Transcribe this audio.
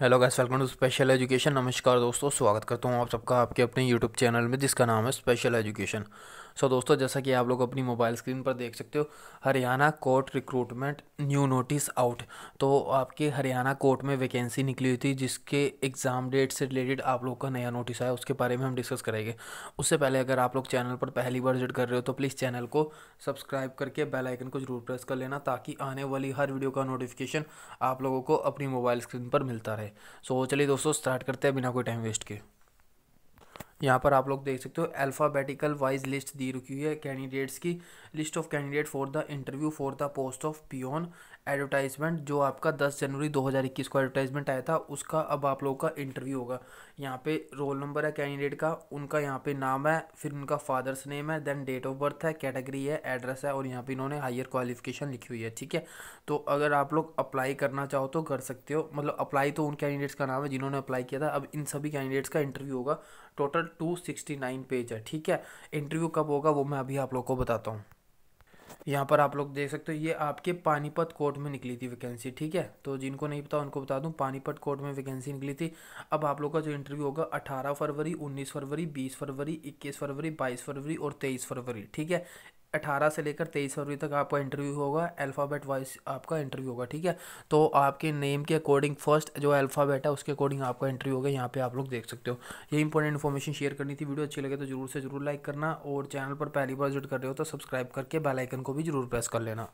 hello guys welcome to special education नमस्कार दोस्तों स्वागत करता हूँ आप सबका आपके अपने यूट्यूब चैनल में जिसका नाम है स्पेशल एजुकेशन सो दोस्तों जैसा कि आप लोग अपनी मोबाइल स्क्रीन पर देख सकते हो Haryana court recruitment new notice out तो आपके हरियाणा कोर्ट में वैकेंसी निकली हुई थी जिसके एग्ज़ाम डेट से रिलेटेड आप लोग का नया नोटिस आया उसके बारे में हम डिस्कस करेंगे उससे पहले अगर आप लोग चैनल पर पहली बार विजिट कर रहे हो तो प्लीज़ चैनल को सब्सक्राइब करके बेलाइकन को जरूर प्रेस कर लेना ताकि आने वाली हर वीडियो का नोटिफिकेशन आप लोगों को अपनी मोबाइल स्क्रीन पर मिलता रहे है सो so, चलिए दोस्तों स्टार्ट करते हैं बिना कोई टाइम वेस्ट के यहाँ पर आप लोग देख सकते हो अल्फ़ाबेटिकल वाइज लिस्ट दी रखी है कैंडिडेट्स की list of candidate for the interview for the post of peon advertisement जो आपका 10 जनवरी 2021 को एडवर्टाइजमेंट आया था उसका अब आप लोगों का इंटरव्यू होगा यहाँ पे रोल नंबर है कैंडिडेट का उनका यहाँ पे नाम है फिर उनका फादर्स नेम है देन डेट ऑफ बर्थ है कैटेगरी है एड्रेस है और यहाँ पे इन्होंने हायर क्वालिफिकेशन लिखी हुई है ठीक है तो अगर आप लोग अप्लाई करना चाहो तो कर सकते हो मतलब अप्लाई तो उन कैंडिडेट्स का नाम है जिन्होंने अप्लाई किया था अब इन सभी कैंडिडेट्स का इंटरव्यू होगा टोटल 269 पेज है ठीक है इंटरव्यू कब होगा वो मैं अभी आप लोग को बताता हूँ यहाँ पर आप लोग देख सकते हो ये आपके पानीपत कोर्ट में निकली थी वैकेंसी ठीक है तो जिनको नहीं पता उनको बता दूँ पानीपत कोर्ट में वैकेंसी निकली थी अब आप लोग का जो इंटरव्यू होगा 18 फरवरी 19 फरवरी 20 फरवरी 21 फरवरी 22 फरवरी और 23 फरवरी ठीक है अठारह से लेकर तेईस फरवरी तक आपका इंटरव्यू होगा अल्फ़ाबेट वाइज आपका इंटरव्यू होगा ठीक है तो आपके नेम के अकॉर्डिंग फर्स्ट जो अल्फ़ाबेट है उसके अकॉर्डिंग आपका इंटरव्यू होगा यहाँ पे आप लोग देख सकते हो ये इंपॉर्टेंट इन्फॉर्मेशन शेयर करनी थी वीडियो अच्छी लगे तो जरूर से जरूर लाइक करना और चैनल पर पहली बार विजिट कर रहे हो तो सब्सक्राइब करके बेलाइकन को भी जरूर प्रेस कर लेना